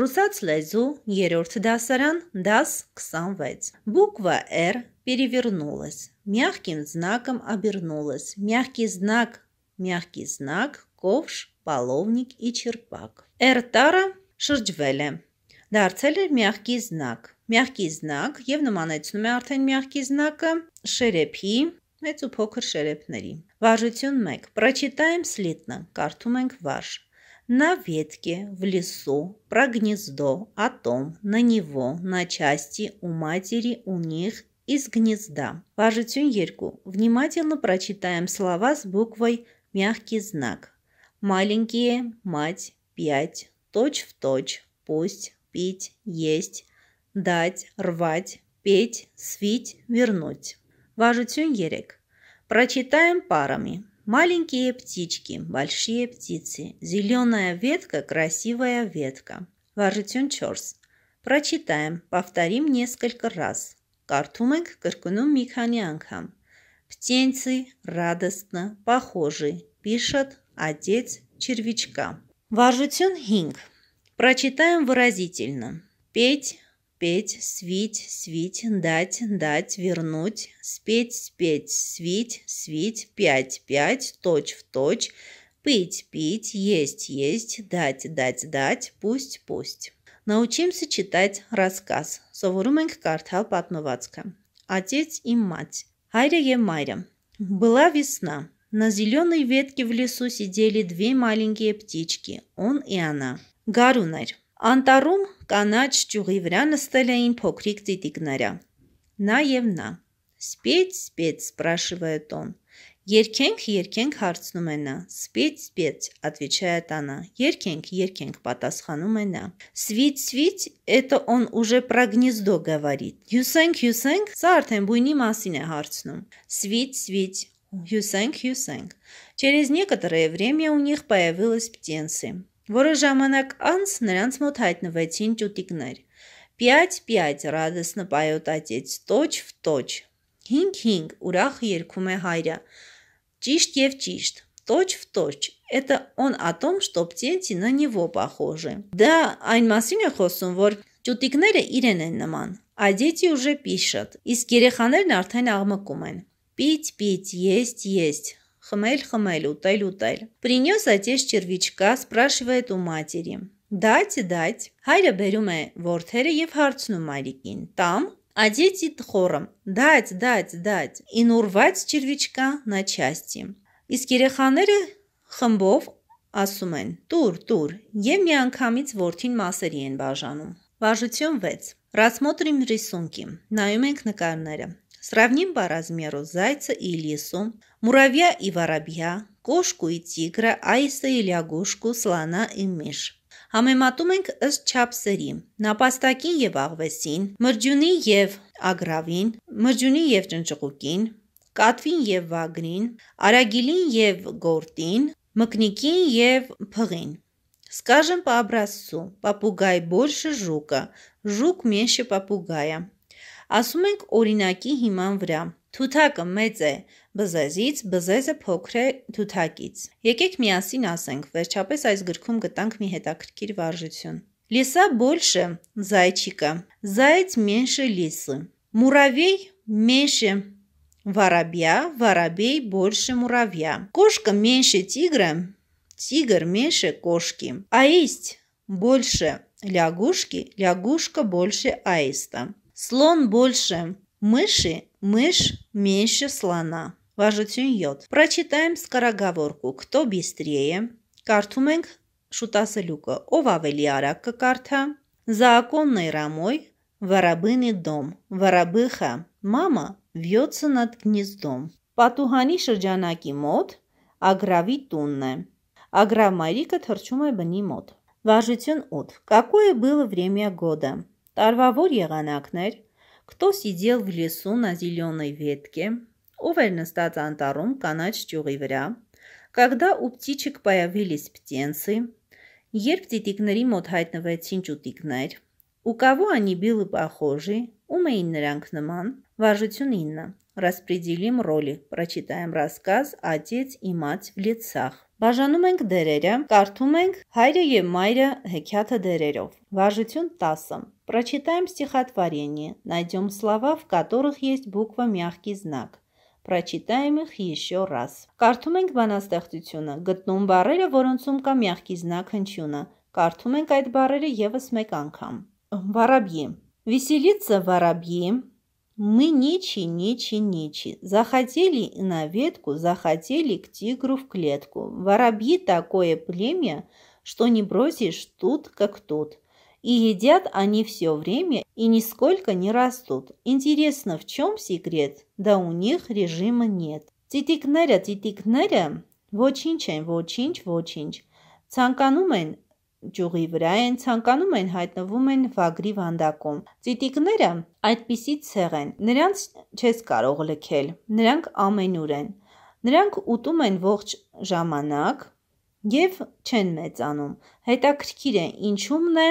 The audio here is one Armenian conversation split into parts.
Ռուսաց լեզու, երրորդ դասարան, դաս 26. Буква «Р» перевернулась. Мягким знаком обернулась. Мягкий знак, мягкий знак, ковш, половник и черпак. «Р»-տարը շրջվել է։ Դարձել է мягкий знак։ Мягкий знак եւ նմանեցնում է արդեն мягкий знака շերեփի, մեծ ու փոքր շերեփների։ Վարժություն 1. Прочитаем слитно. Կարդում ենք վարժ։ На ветке, в лесу, про гнездо, о том, на него, на части, у матери, у них, из гнезда. Вашу тюньерьку внимательно прочитаем слова с буквой «мягкий знак». Маленькие, мать, пять, точь в точь, пусть, пить, есть, дать, рвать, петь, свить, вернуть. Вашу тюньерек прочитаем парами. Маленькие птички, большие птицы, зеленая ветка, красивая ветка. Варжитюн чорс. Прочитаем, повторим несколько раз. Картумек кыркунум микханянкам. Птенцы радостно, похожи, пишет отец червячка. Варжитюн хинг. Прочитаем выразительно. Петь, Петь, свить, свить, дать, дать, вернуть, спеть, спеть, свить, свить, пять, пять, точь в точь, пить, пить, есть, есть, дать, дать, дать, пусть, пусть. Научимся читать рассказ. Սովորում ենք կարդալ Отец и мать. Харя и Маря. Была весна. На зеленой ветке в лесу сидели две маленькие птички, он и она. Гарунарь. Անտառում կանաչ ճյուղի վրա նստել էին փոքրիկ ծիտիկները։ Նա եւ նա։ Спеть, спеть, спрашивает он. Երկենք, երկենք հարցնում է նա։ Спеть, спеть, отвечает она. Երկենք, երկենք պատասխանում է նա։ Свить, свить, это он уже про гнездо говорит. Հյուսենք, հյուսենք, սա արդեն բույնի մասին է հարցնում։ Свить, свить, հյուսենք, հյուսենք։ Через некоторое время у них появилось птенцы։ Որոշ ժամանակ անց նրանց մոտ հայտնվեցին ճուտիկներ։ «Պյաց-պյաց ռադոսնա պայոտացեց, տոչ в տոչ»։ «Հինգ-հինգ» ուրախ երգում է հայրը։ «Ճիշտ եւ ճիշտ»։ «Տոչ в տոչ» Это он о том, что птенцы на него похожи։ Դա այն մասին է խոսում, որ ճուտիկները իրեն են նման։ А дети уже пишут։ Իսկ երեխաներն արդեն աղմկում են։ Пить, пить, есть, есть։ Хмель-хмель, ուտել-ուտել։ Принес отец червячка, спрашивает у матери. Дать, дать։ Հայրը բերում է ворթերը եւ հարցնում Մարիկին. Там Одеть хором. Дать, дать, дать. И нурвать червячка на части։ Իսկ երեխաները խմբով ասում են. Տուր, տուր, եւ միանգամից ворթին մասերի են բաժանում։ Բաժություն 6։ Ռասմոտրիմ ռիսունկի։ Նայում ենք նկարները։ Сравним по-размеру зайца и лису, муравья и воробья, կոշկու ի տիգրը, այսը ի լյագուշկու, սլանա ի միշ։ Համեմատում ենք ըստ չափսերի՝ նապաստակին եւ աղվեսին, մրջյունի եւ ագրավին, մրջյունի եւ ճնճղուկին, կատվին եւ վագրին, արագիլին եւ գորտին, մկնիկին եւ փղին։ Скажем по образцу: попугай больше жука, жук меньше попугая. Ասում ենք օրինակի հիման վրա։ Թութակը մեծ է բզեզից, բզեզը փոքր է թութակից։ Եկեք միասին ասենք, վերջապես այս գրքում գտանք մի հետաքրքիր վարժություն։ Лиса больше зайчика, заяц меньше лисы, муравей меньше воробья, воробей больше муравья, кошка меньше тигра, тигр меньше кошки, аист больше лягушки, лягушка больше аиста. Слон больше мыши, мышь меньше слона. Վարժություն 7 Прочитаем скороговорку. Кто быстрее? Картуменг ենք շուտասելուկը. Ով карта. արագ կկարդա? Законный рамой воробыны дом. Воробыха мама вьется над гнездом. Պատուհանի շրջանակի մոտ ագրավի տունն է։ Ագրավմայրիկը թռչում է բնի մոտ։ Какое было время года? Տարվա որ եղանակներ, кто сидел в лесу на зеленой ветке, ով էր նստած անտառում կանաչ ճյուղի վրա, когда у птичек появились птенцы, երբ ծիտիկների մոտ հայտնվեցին ճուտիկներ, у кого они были похожи, ում էին նրանք նման, վարժություն 9 Распределим роли. Прочитаем рассказ «Отец и мать в лицах». Բաժանում ենք դերերը, կարդում ենք հայրը եւ մայրը հեքիաթը դերերով։ Վարժություն 10 Прочитаем стихотворение, найдем слова, в которых есть буква «мягкий знак». Прочитаем их еще раз. Կարդում ենք բանաստեղծությունը, գտնում բառերը, мягкий знак հնչյունը։ Կարդում ենք այդ բառերը եւս Воробьи. Веселиться воробьи. Мы ничи, ничи, ничи. Захотели на ветку, захотели к тигру в клетку. Воробьи такое племя, что не бросишь тут, как тут. и едят они все время и нисколько не растут. Интересно, в чем секрет? Да у них режима нет. Տիտիկները, տիտիկները ոչինչ են, ոչինչ, ոչինչ։ Ցանկանում են ճյուղի վրա են, ցանկանում են հայտնվում են վագրի վանդակում։ Տիտիկները այդպիսի ցեղ են, նրանց չես կարող լքել։ Նրանք ամենուր են։ Նրանք ուտում են ողջ ժամանակ, եւ չեն մեծանում։ Հետաքրքիր է, ինչումն է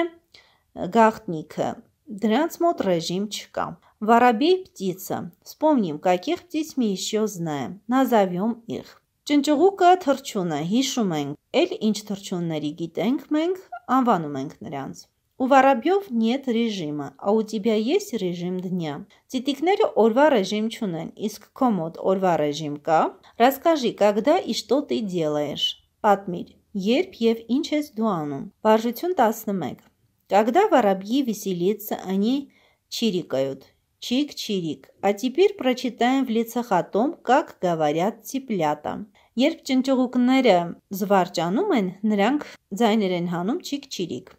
гахтника. Դրանց մոտ ռեժիմ չկա։ Воробей птица. Вспомним, каких птиц мы еще знаем. Назовем их. Ճնճղուկը թրջունը, հիշում ենք, էլ ինչ թրջունների գիտենք մենք, անվանում ենք նրանց։ У воробьев нет режима, а у тебя есть режим дня. Титикнери орва режим чунен, иск комод орва режим ка. Расскажи, когда и что ты делаешь. Պատմիր, երբ եւ ինչ ես դու անում։ Վարժություն 11 Когда воробьи веселятся, они чирикают. Чик-чирик. А теперь прочитаем в лицах о том, как говорят цыплята. Երբ ճնճողուկները զվարճանում են, նրանք ձայներ են հանում չիկ-չիրիկ։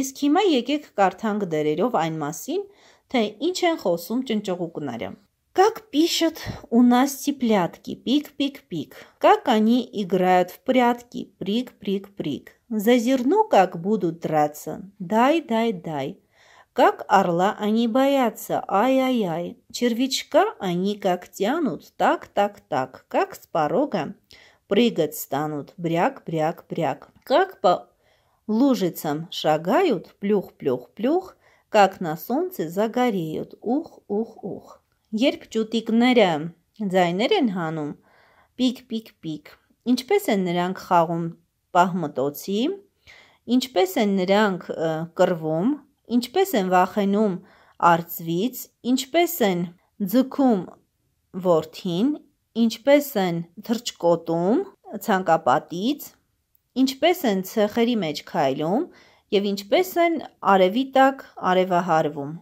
Իսկ հիմա եկեք կարդանք դերերով այն մասին, թե ինչ են խոսում ճնճողուկները։ Как пишут у нас цыплятки, пик-пик-пик. Как они играют в прятки, прик-прик-прик. За зерно, как будут драться. Дай, дай, дай. Как орла они боятся, ай-ай-ай. Червячка они как тянут, так, так, так, как с порога. Прыгать станут, бряк, бряк, бряк. Как по лужицам шагают, плюх, плюх, плюх. Как на солнце загореют, ух, ух, ух. Երբ ճուտիկները ձայներ են հանում, пик, пик. պիկ։ Ինչպես են նրանք պահմտոցի, ինչպես են նրանք կռվում, ինչպես են վախենում արծվից, ինչպես են ձգում որդին, ինչպես են թռչկոտում ցանկապատից, ինչպես են ցեխերի մեջ քայլում եւ ինչպես են արևի տակ արևահարվում։